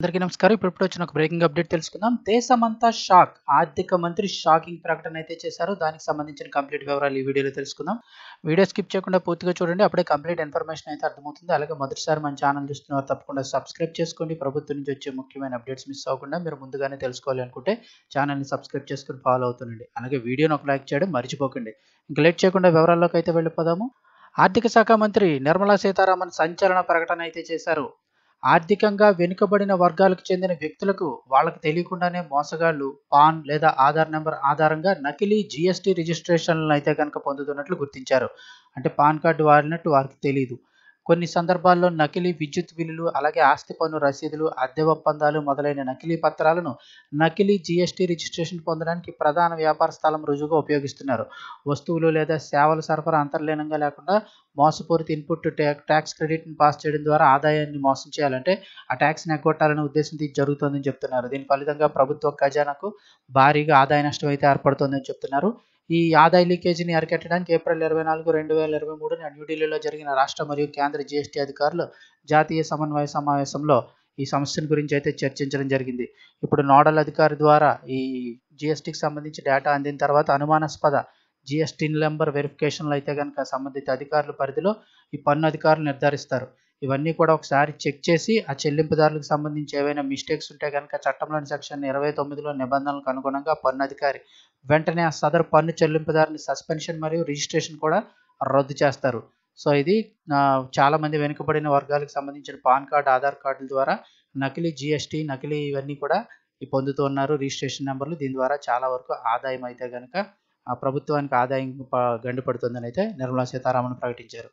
అందరికీ నమస్కారం ఇప్పుడు వచ్చిన ఒక బ్రేకింగ్ అప్డేట్ తెలుసుకుందాం దేశమంతా షాక్ ఆర్థిక మంత్రి షాకింగ్ ప్రకటన అయితే చేశారు దానికి సంబంధించిన కంప్లీట్ వివరాలు ఈ వీడియోలో తెలుసుకుందాం వీడియో స్కిప్ చేయకుండా పూర్తిగా చూడండి అప్పుడే కంప్లీట్ ఇన్ఫర్మేషన్ అయితే అర్థమవుతుంది అలాగే మొదటిసారి మన ఛానల్ చూస్తున్నారు తప్పకుండా సబ్స్క్రైబ్ చేసుకోండి ప్రభుత్వం నుంచి వచ్చే ముఖ్యమైన అప్డేట్స్ మిస్ అవ్వకుండా మీరు ముందుగానే తెలుసుకోవాలి అనుకుంటే ఛానల్ని సబ్స్క్రైబ్ చేసుకుని ఫాలో అవుతుండండి అలాగే వీడియోని ఒక లైక్ చేయడం మర్చిపోకండి ఇంకా లేట్ చేయకుండా వివరాల్లోకి అయితే వెళ్ళిపోదాము ఆర్థిక శాఖ మంత్రి నిర్మలా సీతారామన్ సంచలన ప్రకటన అయితే చేశారు ఆర్థికంగా వెనుకబడిన వర్గాలకు చెందిన వ్యక్తులకు వాళ్ళకు తెలియకుండానే మోసగాళ్లు పాన్ లేదా ఆధార్ నెంబర్ ఆధారంగా నకిలీ జీఎస్టీ రిజిస్ట్రేషన్లను అయితే కనుక పొందుతున్నట్లు గుర్తించారు అంటే పాన్ కార్డు వాడినట్టు వారికి తెలియదు కొన్ని సందర్భాల్లో నకిలీ విద్యుత్ బిల్లులు అలాగే ఆస్తి పన్ను రసీదులు అద్దె ఒప్పందాలు మొదలైన నకిలీ పత్రాలను నకిలీ జీఎస్టీ రిజిస్ట్రేషన్ పొందడానికి ప్రధాన వ్యాపార స్థలం రుజువుగా ఉపయోగిస్తున్నారు వస్తువులు లేదా సేవల సరఫరా అంతర్లీనంగా లేకుండా మోసపూరిత ఇన్పుట్ ట్యాక్స్ క్రెడిట్ని పాస్ చేయడం ద్వారా ఆదాయాన్ని మోసం చేయాలంటే ఆ ట్యాక్స్ని ఎగ్గొట్టాలనే ఉద్దేశంతో ఇది జరుగుతుందని చెప్తున్నారు దీని ఫలితంగా ప్రభుత్వ ఖజానాకు భారీగా ఆదాయ నష్టం అయితే ఏర్పడుతుందని చెప్తున్నారు ఈ ఆదాయ లీకేజీని అరికట్టడానికి ఏప్రిల్ ఇరవై నాలుగు రెండు వేల ఇరవై మూడున న్యూఢిల్లీలో జరిగిన రాష్ట్ర మరియు కేంద్ర జీఎస్టీ అధికారులు జాతీయ సమన్వయ సమావేశంలో ఈ సమస్యను గురించి అయితే చర్చించడం జరిగింది ఇప్పుడు నోడల్ అధికారి ద్వారా ఈ జిఎస్టీకి సంబంధించి డేటా అందిన తర్వాత అనుమానాస్పద జిఎస్టీ నెంబర్ వెరిఫికేషన్లు అయితే కనుక సంబంధిత అధికారుల పరిధిలో ఈ పన్ను అధికారులు నిర్ధారిస్తారు ఇవన్నీ కూడా ఒకసారి చెక్ చేసి ఆ చెల్లింపుదారులకు సంబంధించి ఏవైనా మిస్టేక్స్ ఉంటే కనుక చట్టంలోని సెక్షన్ ఇరవై తొమ్మిదిలో నిబంధనలకు అనుగుణంగా పన్ను అధికారి వెంటనే ఆ సదరు పన్ను చెల్లింపుదారుని సస్పెన్షన్ మరియు రిజిస్ట్రేషన్ కూడా రద్దు చేస్తారు సో ఇది చాలామంది వెనుకబడిన వర్గాలకు సంబంధించిన పాన్ కార్డు ఆధార్ కార్డుల ద్వారా నకిలీ జిఎస్టీ నకిలీ ఇవన్నీ కూడా పొందుతున్నారు రిజిస్ట్రేషన్ నెంబర్లు దీని ద్వారా చాలా వరకు ఆదాయం అయితే కనుక ప్రభుత్వానికి ఆదాయం పడుతుందని అయితే నిర్మలా సీతారామన్ ప్రకటించారు